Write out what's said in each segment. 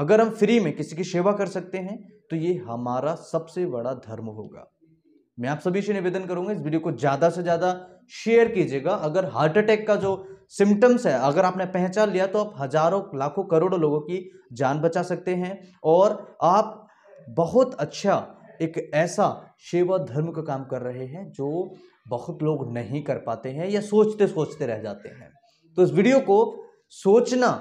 अगर हम फ्री में किसी की सेवा कर सकते हैं तो ये हमारा सबसे बड़ा धर्म होगा मैं आप सभी से निवेदन करूंगा इस वीडियो को ज़्यादा से ज़्यादा शेयर कीजिएगा अगर हार्ट अटैक का जो सिम्टम्स है अगर आपने पहचान लिया तो आप हजारों लाखों करोड़ों लोगों की जान बचा सकते हैं और आप बहुत अच्छा एक ऐसा सेवा धर्म का काम कर रहे हैं जो बहुत लोग नहीं कर पाते हैं या सोचते सोचते रह जाते हैं तो इस वीडियो को सोचना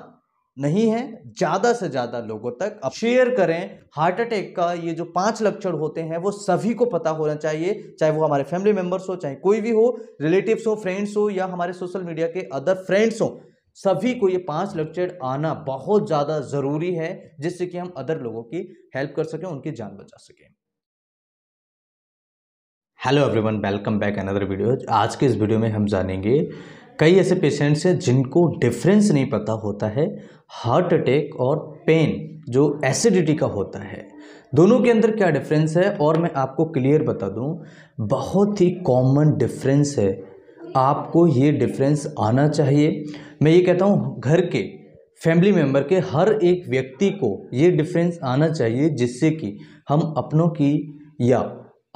नहीं है ज़्यादा से ज़्यादा लोगों तक आप शेयर करें हार्ट अटैक का ये जो पांच लक्षण होते हैं वो सभी को पता होना चाहिए चाहे वो हमारे फैमिली मेम्बर्स हो चाहे कोई भी हो रिलेटिव्स हो फ्रेंड्स हो या हमारे सोशल मीडिया के अदर फ्रेंड्स हो सभी को ये पांच लक्षण आना बहुत ज़्यादा ज़रूरी है जिससे कि हम अदर लोगों की हेल्प कर सकें उनकी जान बचा सकें hello everyone welcome back another video आज के इस वीडियो में हम जानेंगे कई ऐसे पेशेंट्स हैं जिनको डिफरेंस नहीं पता होता है हार्ट अटैक और पेन जो एसिडिटी का होता है दोनों के अंदर क्या डिफरेंस है और मैं आपको क्लियर बता दूं बहुत ही कॉमन डिफरेंस है आपको ये डिफरेंस आना चाहिए मैं ये कहता हूँ घर के फैमिली मेम्बर के हर एक व्यक्ति को ये डिफरेंस आना चाहिए जिससे कि हम अपनों की या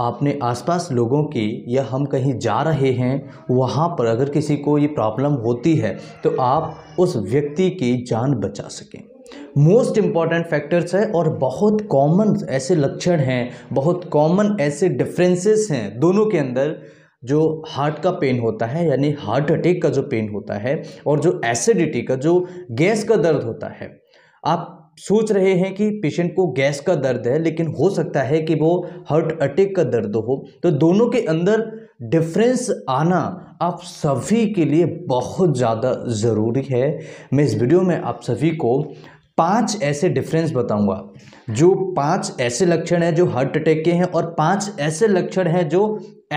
आपने आसपास लोगों की या हम कहीं जा रहे हैं वहाँ पर अगर किसी को ये प्रॉब्लम होती है तो आप उस व्यक्ति की जान बचा सकें मोस्ट इम्पॉर्टेंट फैक्टर्स है और बहुत कॉमन ऐसे लक्षण हैं बहुत कॉमन ऐसे डिफरेंसेस हैं दोनों के अंदर जो हार्ट का पेन होता है यानी हार्ट अटैक का जो पेन होता है और जो एसिडिटी का जो गैस का दर्द होता है आप सोच रहे हैं कि पेशेंट को गैस का दर्द है लेकिन हो सकता है कि वो हार्ट अटैक का दर्द हो तो दोनों के अंदर डिफरेंस आना आप सभी के लिए बहुत ज़्यादा ज़रूरी है मैं इस वीडियो में आप सभी को पांच ऐसे डिफरेंस बताऊंगा जो पांच ऐसे लक्षण हैं जो हार्ट अटैक के हैं और पांच ऐसे लक्षण हैं जो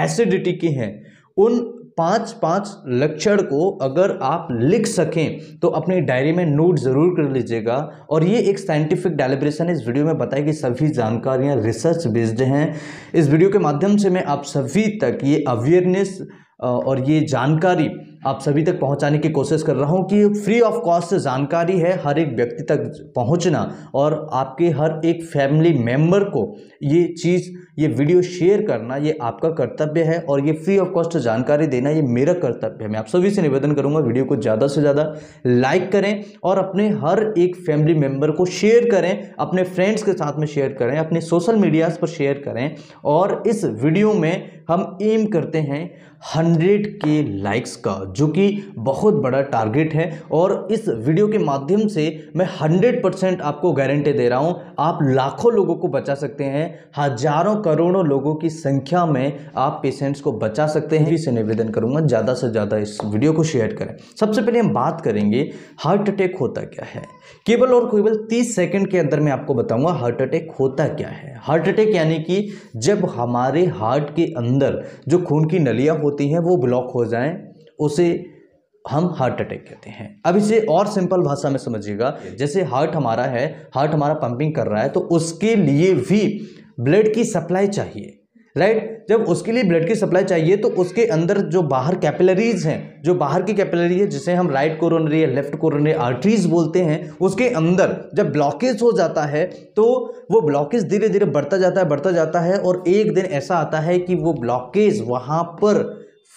एसिडिटी के हैं उन पाँच पाँच लक्षण को अगर आप लिख सकें तो अपनी डायरी में नोट ज़रूर कर लीजिएगा और ये एक साइंटिफिक डेलिब्रेशन इस वीडियो में बताई गई सभी जानकारियाँ रिसर्च बेस्ड हैं इस वीडियो के माध्यम से मैं आप सभी तक ये अवेयरनेस और ये जानकारी आप सभी तक पहुंचाने की कोशिश कर रहा हूं कि फ्री ऑफ कॉस्ट जानकारी है हर एक व्यक्ति तक पहुंचना और आपके हर एक फैमिली मेम्बर को ये चीज़ ये वीडियो शेयर करना ये आपका कर्तव्य है और ये फ्री ऑफ कॉस्ट जानकारी देना ये मेरा कर्तव्य है मैं आप सभी से निवेदन करूँगा वीडियो को ज़्यादा से ज़्यादा लाइक करें और अपने हर एक फैमिली मेम्बर को शेयर करें अपने फ्रेंड्स के साथ में शेयर करें अपने सोशल मीडियाज़ पर शेयर करें और इस वीडियो में हम एम करते हैं हंड्रेड के लाइक्स का जो कि बहुत बड़ा टारगेट है और इस वीडियो के माध्यम से मैं हंड्रेड परसेंट आपको गारंटी दे रहा हूं आप लाखों लोगों को बचा सकते हैं हजारों करोड़ों लोगों की संख्या में आप पेशेंट्स को बचा सकते हैं इसे निवेदन करूंगा ज़्यादा से ज़्यादा इस वीडियो को शेयर करें सबसे पहले हम बात करेंगे हार्ट अटैक होता क्या है केवल और केवल तीस सेकेंड के अंदर मैं आपको बताऊँगा हार्ट अटैक होता क्या है हार्ट अटैक यानी कि जब हमारे हार्ट के अंदर जो खून की नलियाँ होती होती हैं वो ब्लॉक हो जाएं उसे हम हार्ट अटैक कहते हैं अब इसे और सिंपल भाषा में समझिएगा जैसे हार्ट हमारा है हार्ट हमारा पंपिंग कर रहा है तो उसके लिए भी ब्लड की सप्लाई चाहिए राइट जब उसके लिए ब्लड की सप्लाई चाहिए तो उसके अंदर जो बाहर कैपिलरीज हैं जो बाहर की कैपिलरी है जिसे हम राइट कोरोनरी या लेफ्ट कोरोनरी आर्टरीज बोलते हैं उसके अंदर जब ब्लॉकेज हो जाता है तो वो ब्लॉकेज धीरे धीरे बढ़ता जाता है बढ़ता जाता है और एक दिन ऐसा आता है कि वो ब्लॉकेज वहाँ पर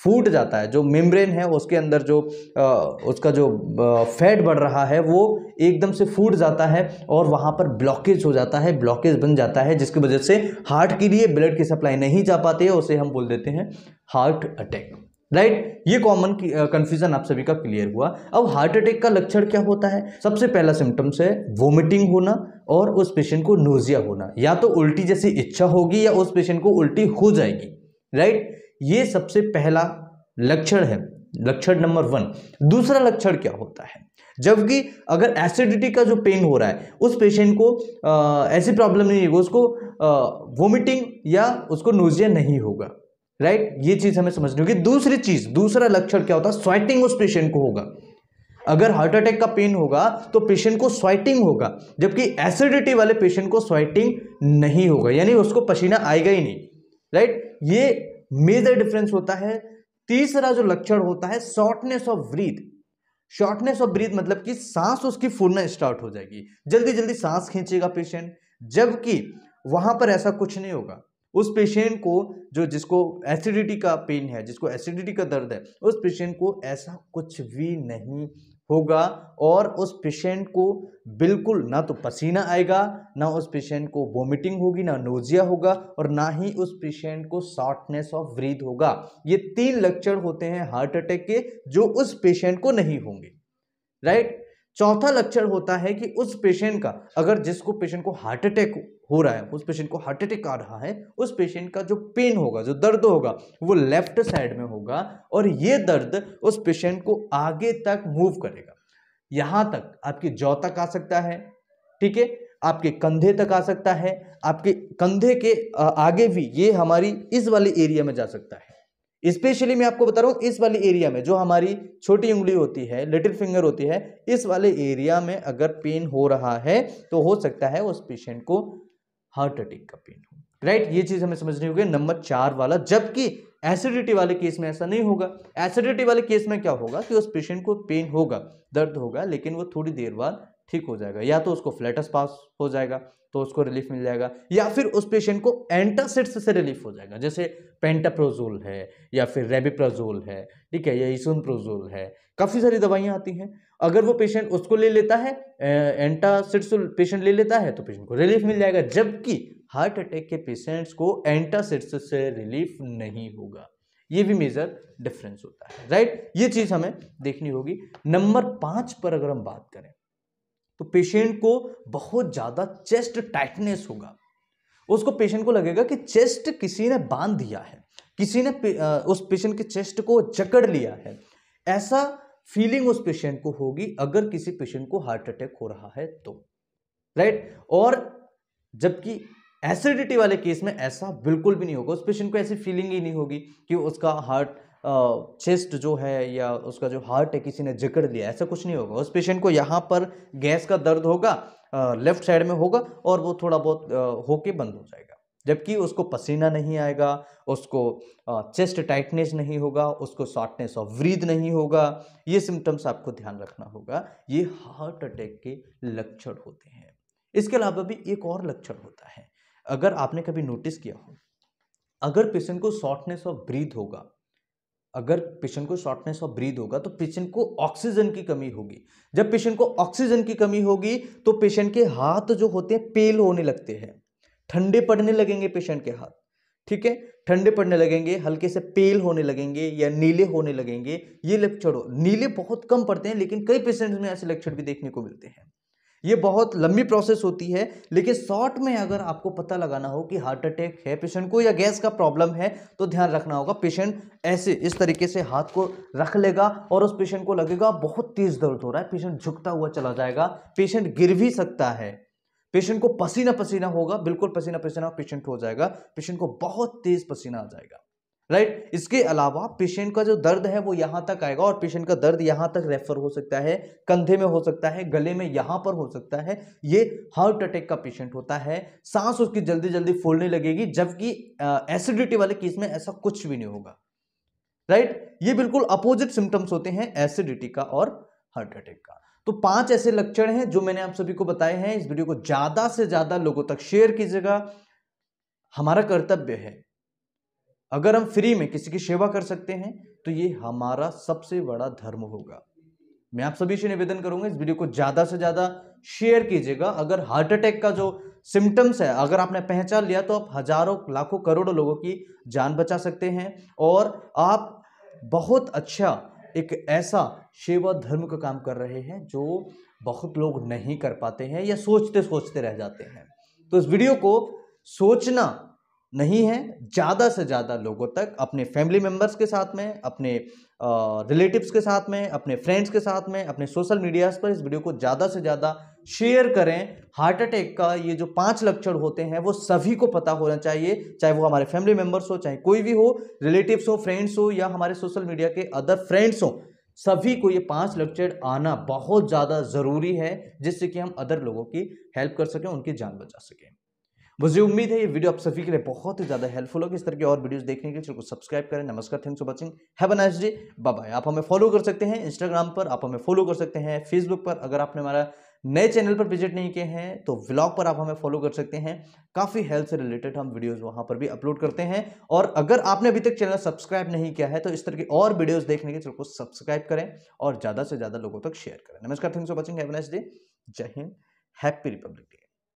फूट जाता है जो मेम्ब्रेन है उसके अंदर जो आ, उसका जो फैट बढ़ रहा है वो एकदम से फूट जाता है और वहाँ पर ब्लॉकेज हो जाता है ब्लॉकेज बन जाता है जिसकी वजह से हार्ट के लिए ब्लड की सप्लाई नहीं जा पाती है उसे हम बोल देते हैं हार्ट अटैक राइट ये कॉमन कंफ्यूजन आप सभी का क्लियर हुआ अब हार्ट अटैक का लक्षण क्या होता है सबसे पहला सिम्टम्स है वोमिटिंग होना और उस पेशेंट को नोजिया होना या तो उल्टी जैसी इच्छा होगी या उस पेशेंट को उल्टी हो जाएगी राइट ये सबसे पहला लक्षण है लक्षण नंबर वन दूसरा लक्षण क्या होता है जबकि अगर एसिडिटी का जो पेन हो रहा है उस पेशेंट को आ, ऐसी प्रॉब्लम नहीं होगी उसको वोमिटिंग या उसको नोजिया नहीं होगा राइट ये चीज़ हमें समझनी होगी दूसरी चीज़ दूसरा लक्षण क्या होता है स्वेटिंग उस पेशेंट को होगा अगर हार्ट अटैक का पेन होगा तो पेशेंट को स्वेटिंग होगा जबकि एसिडिटी वाले पेशेंट को स्वेटिंग नहीं होगा यानी उसको पसीना आएगा ही नहीं राइट ये मेजर डिफरेंस होता है तीसरा जो लक्षण होता है shortness of breath shortness of breath मतलब कि सांस उसकी फूलना स्टार्ट हो जाएगी जल्दी जल्दी सांस खींचेगा पेशेंट जबकि वहां पर ऐसा कुछ नहीं होगा उस पेशेंट को जो जिसको एसिडिटी का पेन है जिसको एसिडिटी का दर्द है उस पेशेंट को ऐसा कुछ भी नहीं होगा और उस पेशेंट को बिल्कुल ना तो पसीना आएगा ना उस पेशेंट को वोमिटिंग होगी ना नोजिया होगा और ना ही उस पेशेंट को शॉर्टनेस ऑफ ब्रीथ होगा ये तीन लक्षण होते हैं हार्ट अटैक के जो उस पेशेंट को नहीं होंगे राइट चौथा लक्षण होता है कि उस पेशेंट का अगर जिसको पेशेंट को हार्ट अटैक हो रहा है उस पेशेंट को हार्ट अटैक आ रहा है उस पेशेंट का जो पेन होगा जो दर्द होगा वो लेफ्ट साइड में होगा और ये दर्द उस पेशेंट को आगे तक मूव करेगा यहाँ तक आपकी जौ तक आ सकता है ठीक है आपके कंधे तक आ सकता है आपके कंधे के आगे भी ये हमारी इस वाले एरिया में जा सकता है स्पेशली मैं आपको बता रहा हूँ इस वाले एरिया में जो हमारी छोटी उंगली होती है लिटिल फिंगर होती है इस वाले एरिया में अगर पेन हो रहा है तो हो सकता है उस पेशेंट को हार्ट अटैक का पेन हो राइट ये चीज़ हमें समझनी होगी नंबर चार वाला जबकि एसिडिटी वाले केस में ऐसा नहीं होगा एसिडिटी वाले केस में क्या होगा कि उस पेशेंट को पेन होगा दर्द होगा लेकिन वो थोड़ी देर बाद ठीक हो जाएगा या तो उसको फ्लैटस पास हो जाएगा तो उसको रिलीफ मिल जाएगा या फिर उस पेशेंट को एंटासिड्स से रिलीफ हो जाएगा जैसे पेंटाप्रोजोल है या फिर रेबिप्रोजोल है ठीक है या प्रोजोल है काफ़ी सारी दवाइयाँ आती हैं अगर वो पेशेंट उसको ले लेता है एंटासिड्स पेशेंट ले लेता है तो पेशेंट को रिलीफ मिल जाएगा जबकि हार्ट अटैक के पेशेंट्स को एंटासिड्स से रिलीफ नहीं होगा ये भी मेजर डिफरेंस होता है राइट ये चीज़ हमें देखनी होगी नंबर पाँच पर अगर हम बात करें तो पेशेंट को बहुत ज़्यादा चेस्ट टाइटनेस होगा उसको पेशेंट को लगेगा कि चेस्ट किसी ने बांध दिया है किसी ने पे, उस पेशेंट के चेस्ट को जकड़ लिया है ऐसा फीलिंग उस पेशेंट को होगी अगर किसी पेशेंट को हार्ट अटैक हो रहा है तो राइट और जबकि एसिडिटी वाले केस में ऐसा बिल्कुल भी नहीं होगा उस पेशेंट को ऐसी फीलिंग ही नहीं होगी कि उसका हार्ट चेस्ट जो है या उसका जो हार्ट है किसी ने जकड़ लिया ऐसा कुछ नहीं होगा उस पेशेंट को यहाँ पर गैस का दर्द होगा लेफ्ट साइड में होगा और वो थोड़ा बहुत होके बंद हो जाएगा जबकि उसको पसीना नहीं आएगा उसको चेस्ट टाइटनेस नहीं होगा उसको शॉर्टनेस ऑफ ब्रीद नहीं होगा ये सिम्टम्स आपको ध्यान रखना होगा ये हार्ट अटैक के लक्षण होते हैं इसके अलावा भी एक और लक्षण होता है अगर आपने कभी नोटिस किया हो अगर पेशेंट को शॉर्टनेस ऑफ ब्रीद होगा अगर पेशेंट को शॉर्टनेस ऑफ ब्रीद होगा तो पेशेंट को ऑक्सीजन की कमी होगी जब पेशेंट को ऑक्सीजन की कमी होगी तो पेशेंट के हाथ जो होते हैं पेल होने लगते हैं ठंडे पड़ने लगेंगे पेशेंट के हाथ ठीक है ठंडे पड़ने लगेंगे हल्के से पेल होने लगेंगे या नीले होने लगेंगे ये लक्षण नीले बहुत कम पड़ते हैं लेकिन कई पेशेंट्स में ऐसे लक्षण भी देखने को मिलते हैं ये बहुत लंबी प्रोसेस होती है लेकिन शॉर्ट में अगर आपको पता लगाना हो कि हार्ट अटैक है पेशेंट को या गैस का प्रॉब्लम है तो ध्यान रखना होगा पेशेंट ऐसे इस तरीके से हाथ को रख लेगा और उस पेशेंट को लगेगा बहुत तेज़ दर्द हो रहा है पेशेंट झुकता हुआ चला जाएगा पेशेंट गिर भी सकता है पेशेंट को पसीना पसीना होगा बिल्कुल पसीना पसीना पेशेंट हो जाएगा पेशेंट को बहुत तेज़ पसीना आ जाएगा राइट इसके अलावा पेशेंट का जो दर्द है वो यहाँ तक आएगा और पेशेंट का दर्द यहाँ तक रेफर हो सकता है कंधे में हो सकता है गले में यहाँ पर हो सकता है ये हार्ट अटैक का पेशेंट होता है सांस उसकी जल्दी जल्दी फूलने लगेगी जबकि एसिडिटी वाले केस में ऐसा कुछ भी नहीं होगा राइट ये बिल्कुल अपोजिट सिम्टम्स होते हैं एसिडिटी का और हार्ट अटैक का तो पांच ऐसे लक्षण हैं जो मैंने आप सभी को बताए हैं इस वीडियो को ज़्यादा से ज़्यादा लोगों तक शेयर कीजिएगा हमारा कर्तव्य है अगर हम फ्री में किसी की सेवा कर सकते हैं तो ये हमारा सबसे बड़ा धर्म होगा मैं आप सभी से निवेदन करूंगा इस वीडियो को ज़्यादा से ज़्यादा शेयर कीजिएगा अगर हार्ट अटैक का जो सिम्टम्स है अगर आपने पहचान लिया तो आप हजारों लाखों करोड़ों लोगों की जान बचा सकते हैं और आप बहुत अच्छा एक ऐसा सेवा धर्म का काम कर रहे हैं जो बहुत लोग नहीं कर पाते हैं या सोचते सोचते रह जाते हैं तो इस वीडियो को सोचना नहीं है ज़्यादा से ज़्यादा लोगों तक अपने फैमिली मेम्बर्स के साथ में अपने रिलेटिव्स के साथ में अपने फ्रेंड्स के साथ में अपने सोशल मीडियाज़ पर इस वीडियो को ज़्यादा से ज़्यादा शेयर करें हार्ट अटैक का ये जो पांच लक्षण होते हैं वो सभी को पता होना चाहिए चाहे वो हमारे फैमिली मेम्बर्स हो चाहे कोई भी हो रिलेटिव्स हो फ्रेंड्स हो या हमारे सोशल मीडिया के अदर फ्रेंड्स हो सभी को ये पांच लक्षण आना बहुत ज़्यादा ज़रूरी है जिससे कि हम अदर लोगों की हेल्प कर सकें उनकी जान बचा सकें मुझे उम्मीद है ये वीडियो आप सभी के लिए बहुत ही ज़्यादा हेल्पफुल होगी इस तरह की और वीडियोस देखने के लिए को सब्सक्राइब करें नमस्कार thanks for watching have nice day bye आप हमें फॉलो कर सकते हैं इंस्टाग्राम पर आप हमें फॉलो कर सकते हैं फेसबुक पर अगर आपने हमारा नए चैनल पर विजिट नहीं किए हैं तो व्लॉग पर आप हमें फॉलो कर सकते हैं काफ़ी हेल्थ से रिलेटेड हम वीडियोस वहां पर भी अपलोड करते हैं और अगर आपने अभी तक चैनल सब्सक्राइब नहीं किया है तो इस तरह की और वीडियोस देखने के चैनल को सब्सक्राइब करें और ज़्यादा से ज़्यादा लोगों तक शेयर करें नमस्कार thanks for watching have day जय हिंद हैप्पी रिपब्लिक डे